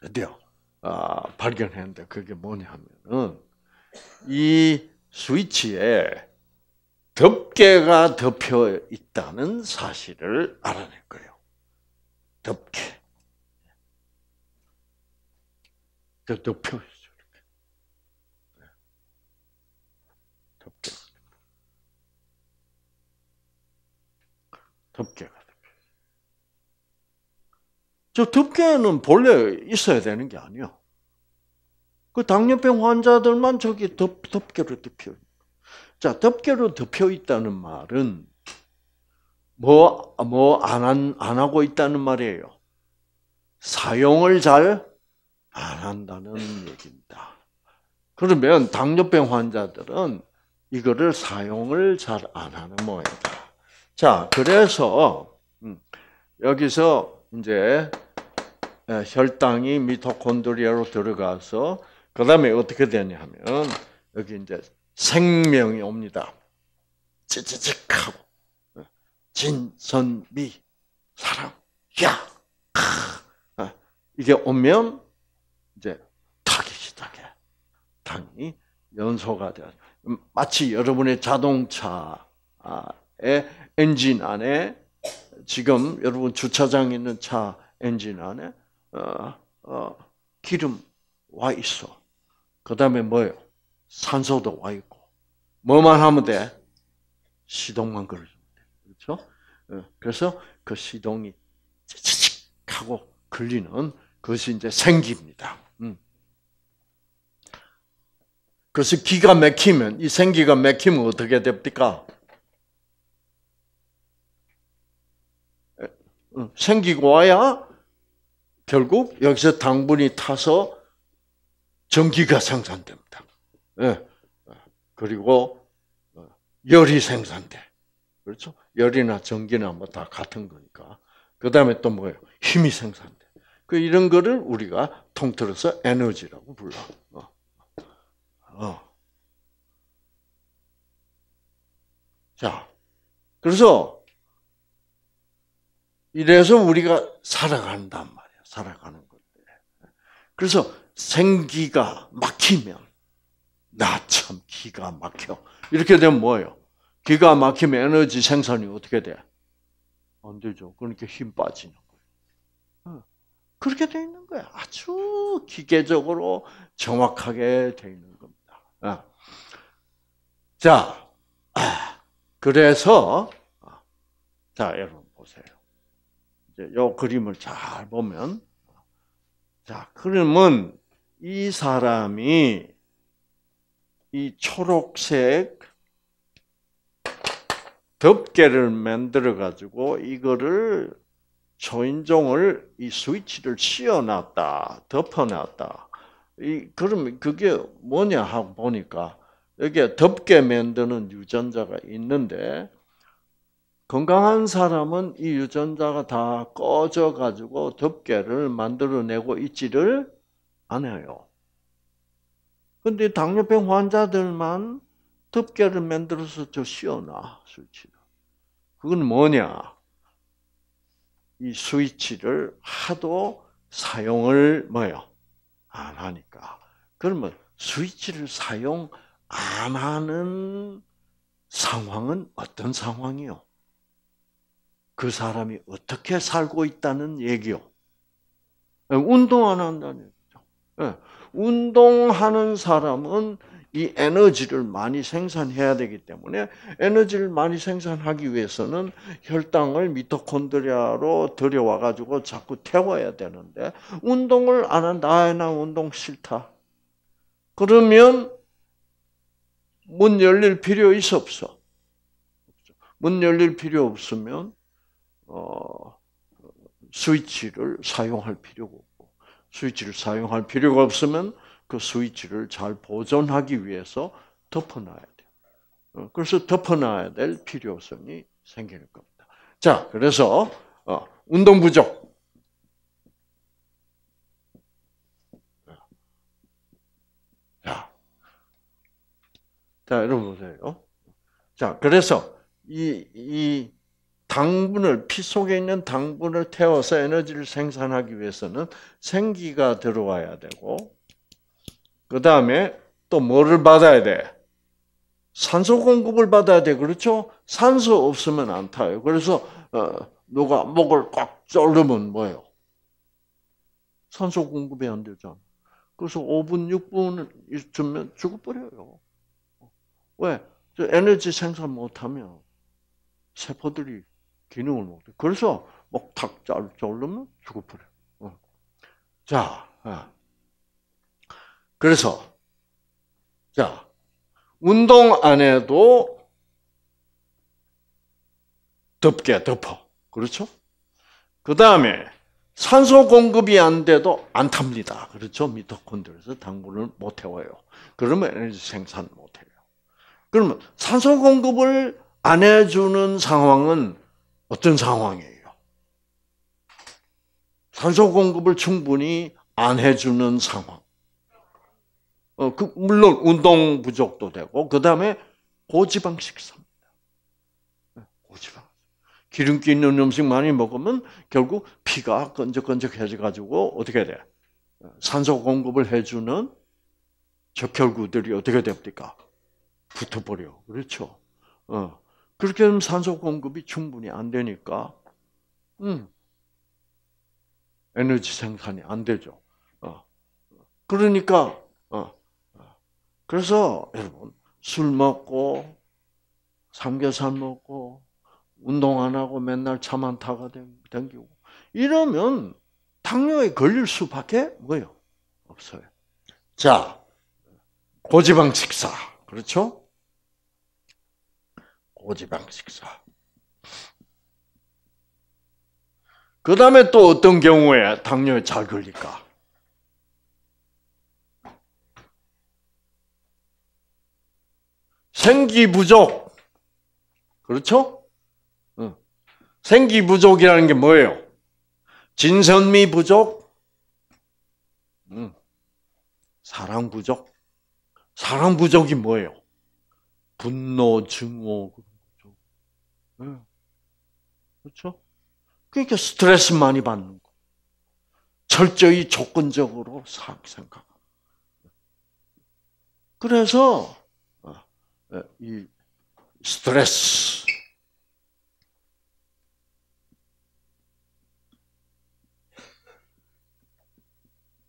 드디어 아, 발견했는데 그게 뭐냐면은 이 스위치에 덮개가 덮여 있다는 사실을 알아낸 거예요. 덮개. 덮여 덮개가 덮여. 저 덮개는 본래 있어야 되는 게 아니요. 그 당뇨병 환자들만 저기 덮, 덮개로 덮여. 자, 덮개로 덮여 있다는 말은 뭐, 뭐, 안, 한, 안 하고 있다는 말이에요. 사용을 잘 안 한다는 얘기입니다. 그러면 당뇨병 환자들은 이거를 사용을 잘 안 하는 모양이다. 자, 그래서 음, 여기서 이제 혈당이 미토콘드리아로 들어가서 그 다음에 어떻게 되냐 하면 여기 이제 생명이 옵니다. 찌찌직하고 어, 진선미 사랑 야 어, 이게 오면 이제 타기 시작해 당이 연소가 돼 마치 여러분의 자동차 아, 엔진 안에 지금 여러분 주차장 있는 차 엔진 안에 어, 어, 기름 와 있어. 그 다음에 뭐예요? 산소도 와 있고. 뭐만 하면 돼? 시동만 걸어주면 돼. 그렇죠? 어, 그래서 그 시동이 찌찌직 하고 걸리는 그것이 이제 생기입니다. 음. 그래서 기가 막히면, 이 생기가 막히면 어떻게 됩니까? 생기고 와야 결국 여기서 당분이 타서 전기가 생산됩니다. 예. 그리고 어, 열이 생산돼. 그렇죠? 열이나 전기나 뭐 다 같은 거니까. 그 다음에 또 뭐예요? 힘이 생산돼. 그 이런 거를 우리가 통틀어서 에너지라고 불러. 어. 어. 자, 그래서 이래서 우리가 살아간단 말이야. 살아가는 건데. 그래서 생기가 막히면 나 참 기가 막혀. 이렇게 되면 뭐예요? 기가 막히면 에너지 생산이 어떻게 돼? 안 되죠. 그러니까 힘 빠지는 거예요. 어. 그렇게 돼 있는 거야. 아주 기계적으로 정확하게 돼 있는 겁니다. 어. 자, 아, 그래서 아, 자 여러분 보세요. 이제 요 그림을 잘 보면 자 그러면 이 사람이 이 초록색 덮개를 만들어 가지고 이거를 초인종을 이 스위치를 씌워놨다 덮어놨다 이그면 그게 뭐냐 하고 보니까 여기에 덮개 만드는 유전자가 있는데 건강한 사람은 이 유전자가 다 꺼져 가지고 덮개를 만들어내고 있지를 않아요. 근데 당뇨병 환자들만 덮개를 만들어서 저 씌워놔 수치를. 그건 뭐냐? 이 스위치를 하도 사용을 뭐요? 안 하니까. 그러면 스위치를 사용 안 하는 상황은 어떤 상황이요? 그 사람이 어떻게 살고 있다는 얘기요. 예, 운동 안는 얘기죠. 예, 운동하는 사람은 이 에너지를 많이 생산해야 되기 때문에 에너지를 많이 생산하기 위해서는 혈당을 미토콘드리아로 들여와 가지고 자꾸 태워야 되는데 운동을 안 한다. 나 운동 싫다. 그러면 문 열릴 필요 있어 없어? 문 열릴 필요 없으면 어, 스위치를 사용할 필요가 없고 스위치를 사용할 필요가 없으면 그 스위치를 잘 보존하기 위해서 덮어놔야 돼요. 어, 그래서 덮어놔야 될 필요성이 생기는 겁니다. 자, 그래서 어, 운동 부족. 자, 자 여러분 보세요. 자, 그래서 이이 당분을 피 속에 있는 당분을 태워서 에너지를 생산하기 위해서는 생기가 들어와야 되고 그 다음에 또 뭐를 받아야 돼? 산소 공급을 받아야 돼. 그렇죠? 산소 없으면 안 타요. 그래서 어, 누가 목을 꽉 졸르면 뭐예요? 산소 공급이 안 되잖아. 그래서 5분, 6분 있으면 죽어버려요. 왜? 에너지 생산 못하면 세포들이 기능을 못. 해 그래서 목탁 잘르면 죽어버려. 어. 자, 어. 그래서 자 운동 안 해도 덥게 덮어. 그렇죠? 그 다음에 산소 공급이 안 돼도 안 탑니다. 그렇죠? 미토콘드리아에서 당분을 못 태워요. 그러면 에너지 생산 못 해요. 그러면 산소 공급을 안 해주는 상황은 어떤 상황이에요? 산소 공급을 충분히 안 해주는 상황. 어, 그, 물론 운동 부족도 되고, 그 다음에 고지방 식사입니다. 네, 고지방. 기름기 있는 음식 많이 먹으면 결국 피가 끈적끈적해져가지고 어떻게 돼? 어, 산소 공급을 해주는 적혈구들이 어떻게 됩니까? 붙어버려. 그렇죠. 어. 그렇게 되면 산소 공급이 충분히 안 되니까, 음, 에너지 생산이 안 되죠. 어. 그러니까, 어. 어. 그래서 여러분, 술 먹고, 삼겹살 먹고, 운동 안 하고 맨날 차만 타가 댕기고, 이러면 당뇨에 걸릴 수밖에 뭐요? 없어요. 자, 고지방 식사. 그렇죠? 오지방 식사. 그 다음에 또 어떤 경우에 당뇨에 잘 걸릴까? 생기 부족. 그렇죠? 생기 부족이라는 게 뭐예요? 진선미 부족? 사랑 부족? 사랑 부족이 뭐예요? 분노, 증오, 네. 그렇죠? 그러니까 스트레스 많이 받는 거. 철저히 조건적으로 생각 그래서 어, 어, 이 스트레스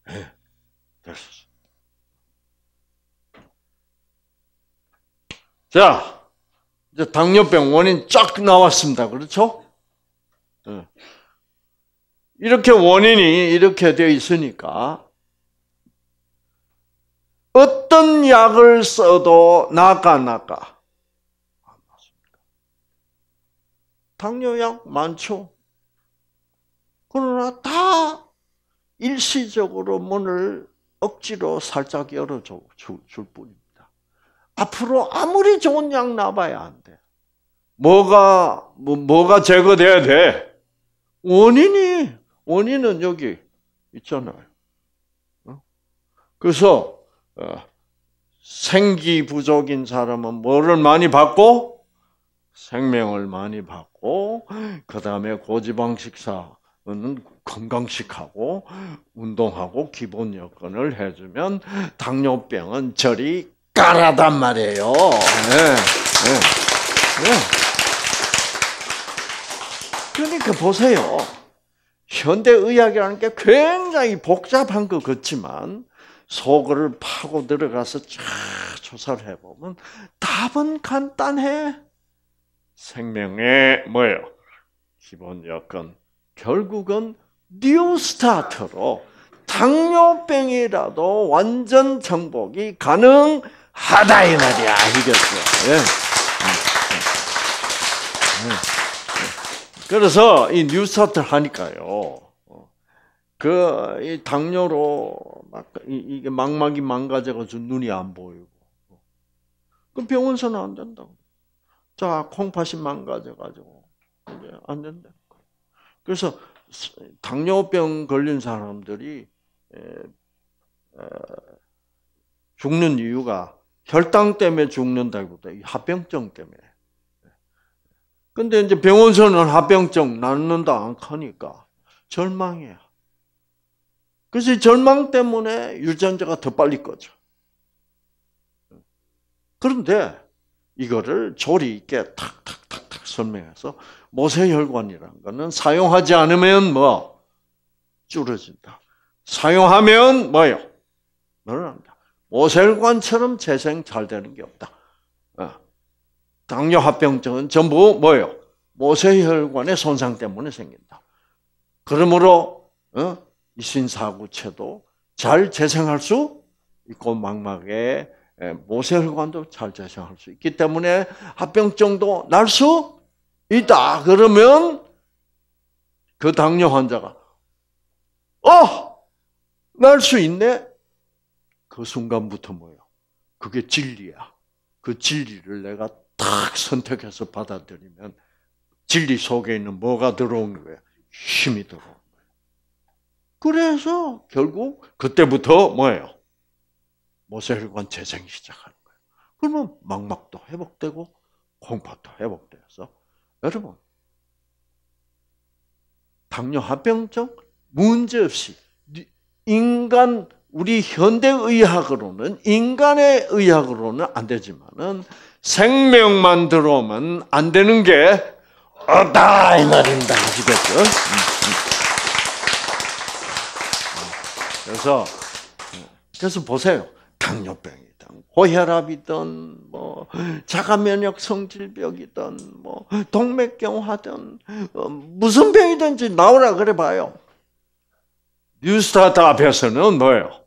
네, 예, 됐어. 자. 이제 당뇨병 원인 쫙 나왔습니다. 그렇죠? 예. 이렇게 원인이 이렇게 되어 있으니까 어떤 약을 써도 나가 나가 당뇨약 많죠. 그러나 다 일시적으로 문을 억지로 살짝 열어줄 뿐입니다. 앞으로 아무리 좋은 약 나봐야 안 돼. 뭐가 뭐, 뭐가 제거돼야 돼? 원인이 원인은 여기 있잖아요. 어? 그래서 어, 생기 부족인 사람은 뭐를 많이 받고 생명을 많이 받고 그 다음에 고지방 식사는 건강식하고 운동하고 기본 여건을 해주면 당뇨병은 저리 까라단 말이에요. 네. 네. 그러니까 보세요. 현대의학이라는 게 굉장히 복잡한 것 같지만, 속을 파고 들어가서 쫙 조사를 해보면 답은 간단해. 생명의 뭐예요? 기본 여건. 결국은 뉴 스타트로 당뇨병이라도 완전 정복이 가능 하다 이 말이야 이겼어. 예. 예. 예. 그래서 이 뉴스타트 하니까요. 어. 그이 당뇨로 막 이게 망막이 망가져가지고 눈이 안 보이고. 그럼 병원서는 안 된다고. 자 콩팥이 망가져가지고 이제 안 된다. 그래서 당뇨병 걸린 사람들이 죽는 이유가 혈당 때문에 죽는다기보다 합병증 때문에. 근데 이제 병원서는 합병증 낫는다 안 하니까 절망이야. 그래서 절망 때문에 유전자가 더 빨리 꺼져. 그런데 이거를 조리 있게 탁탁탁탁 설명해서 모세혈관이라는 거는 사용하지 않으면 뭐 줄어진다. 사용하면 뭐요? 늘어난다. 오셀관처럼 재생 잘 되는 게 없다. 어. 당뇨 합병증은 전부 뭐예요? 모세혈관의 손상 때문에 생긴다. 그러므로 어? 이신사구체도 잘 재생할 수 있고 망막에 예, 모세혈관도 잘 재생할 수 있기 때문에 합병증도 날 수 있다. 그러면 그 당뇨 환자가 어! 날 수 있네? 그 순간부터 뭐예요? 그게 진리야. 그 진리를 내가 탁 선택해서 받아들이면 진리 속에 있는 뭐가 들어오는 거야? 힘이 들어오는 거야. 그래서 결국 그때부터 뭐예요? 모세혈관 재생이 시작하는 거예요. 그러면 망막도 회복되고 홍파도 회복되어서 여러분 당뇨 합병증 문제없이 인간 우리 현대 의학으로는 인간의 의학으로는 안 되지만은 생명만 들어오면 안 되는 게 없다 이 말입니다. 아시겠죠? 음, 음. 그래서 그래서 보세요. 당뇨병이든 고혈압이든 뭐 자가면역 성질병이든 뭐 동맥경화든 어, 무슨 병이든지 나오라 그래 봐요. 뉴스타트 앞에서는 뭐예요?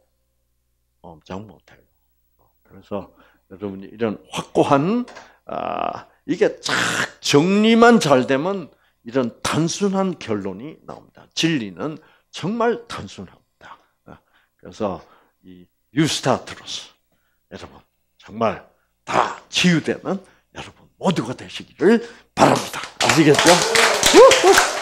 엄청 못해요. 어, 그래서 여러분 이런 확고한 아, 이게 착 정리만 잘 되면 이런 단순한 결론이 나옵니다. 진리는 정말 단순합니다. 어, 그래서 이 유스타트로스 여러분 정말 다 치유되는 여러분 모두가 되시기를 바랍니다. 아시겠죠?